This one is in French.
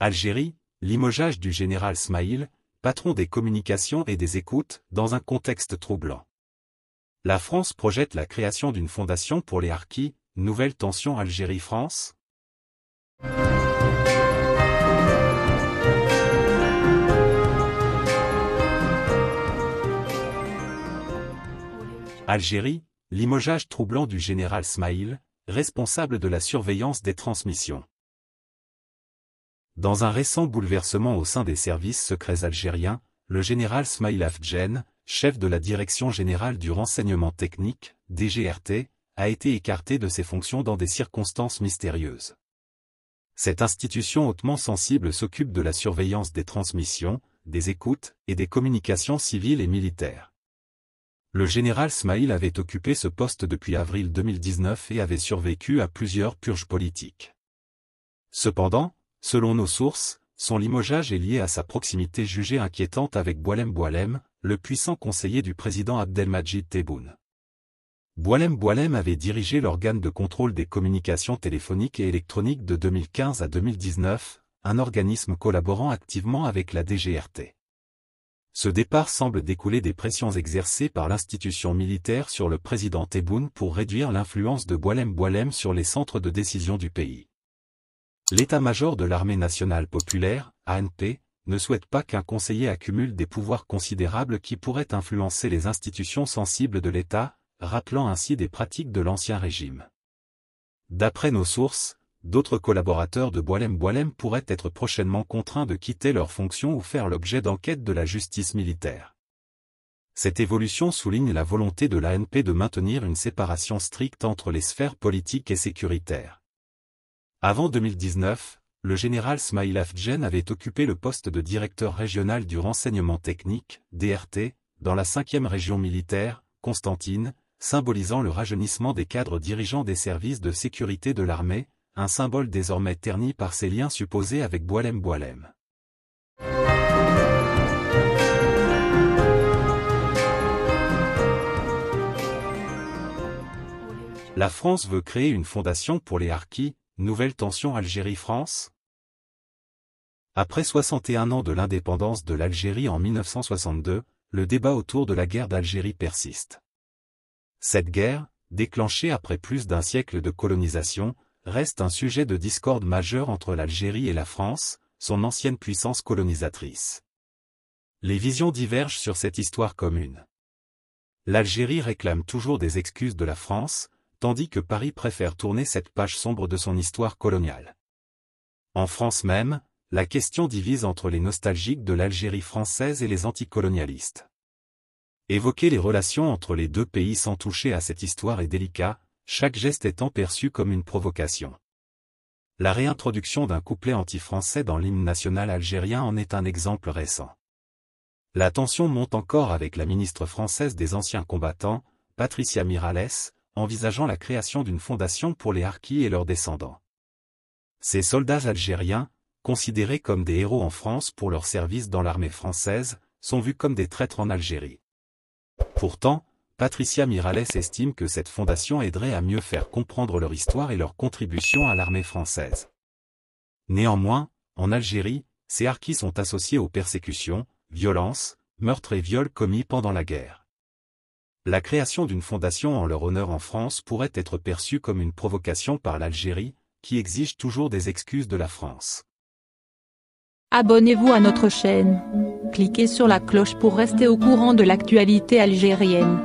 Algérie, limogeage du général Smaïl, patron des communications et des écoutes, dans un contexte troublant. La France projette la création d'une fondation pour les harkis, nouvelle tension Algérie-France Algérie, limogeage troublant du général Smaïl, responsable de la surveillance des transmissions. Dans un récent bouleversement au sein des services secrets algériens, le général Smaïl Afdjen, chef de la Direction Générale du Renseignement Technique, DGRT, a été écarté de ses fonctions dans des circonstances mystérieuses. Cette institution hautement sensible s'occupe de la surveillance des transmissions, des écoutes et des communications civiles et militaires. Le général Smail avait occupé ce poste depuis avril 2019 et avait survécu à plusieurs purges politiques. Cependant, Selon nos sources, son limogeage est lié à sa proximité jugée inquiétante avec Boalem Boalem, le puissant conseiller du président Abdelmajid Tebboune. Boalem Boalem avait dirigé l'organe de contrôle des communications téléphoniques et électroniques de 2015 à 2019, un organisme collaborant activement avec la DGRT. Ce départ semble découler des pressions exercées par l'institution militaire sur le président Tebboune pour réduire l'influence de Boalem Boalem sur les centres de décision du pays. L'état-major de l'armée nationale populaire, ANP, ne souhaite pas qu'un conseiller accumule des pouvoirs considérables qui pourraient influencer les institutions sensibles de l'État, rappelant ainsi des pratiques de l'ancien régime. D'après nos sources, d'autres collaborateurs de Boilem-Boilem pourraient être prochainement contraints de quitter leurs fonctions ou faire l'objet d'enquêtes de la justice militaire. Cette évolution souligne la volonté de l'ANP de maintenir une séparation stricte entre les sphères politiques et sécuritaires. Avant 2019, le général Smail Djen avait occupé le poste de directeur régional du renseignement technique, DRT, dans la 5e région militaire, Constantine, symbolisant le rajeunissement des cadres dirigeants des services de sécurité de l'armée, un symbole désormais terni par ses liens supposés avec Boilem Boilem. La France veut créer une fondation pour les harkis, Nouvelle tension Algérie-France Après 61 ans de l'indépendance de l'Algérie en 1962, le débat autour de la guerre d'Algérie persiste. Cette guerre, déclenchée après plus d'un siècle de colonisation, reste un sujet de discorde majeur entre l'Algérie et la France, son ancienne puissance colonisatrice. Les visions divergent sur cette histoire commune. L'Algérie réclame toujours des excuses de la France, tandis que Paris préfère tourner cette page sombre de son histoire coloniale. En France même, la question divise entre les nostalgiques de l'Algérie française et les anticolonialistes. Évoquer les relations entre les deux pays sans toucher à cette histoire est délicat, chaque geste étant perçu comme une provocation. La réintroduction d'un couplet anti-français dans l'hymne national algérien en est un exemple récent. La tension monte encore avec la ministre française des anciens combattants, Patricia Mirales, envisageant la création d'une fondation pour les harkis et leurs descendants. Ces soldats algériens, considérés comme des héros en France pour leur service dans l'armée française, sont vus comme des traîtres en Algérie. Pourtant, Patricia Miralles estime que cette fondation aiderait à mieux faire comprendre leur histoire et leur contribution à l'armée française. Néanmoins, en Algérie, ces harkis sont associés aux persécutions, violences, meurtres et viols commis pendant la guerre la création d'une fondation en leur honneur en France pourrait être perçue comme une provocation par l'Algérie, qui exige toujours des excuses de la France. Abonnez-vous à notre chaîne. Cliquez sur la cloche pour rester au courant de l'actualité algérienne.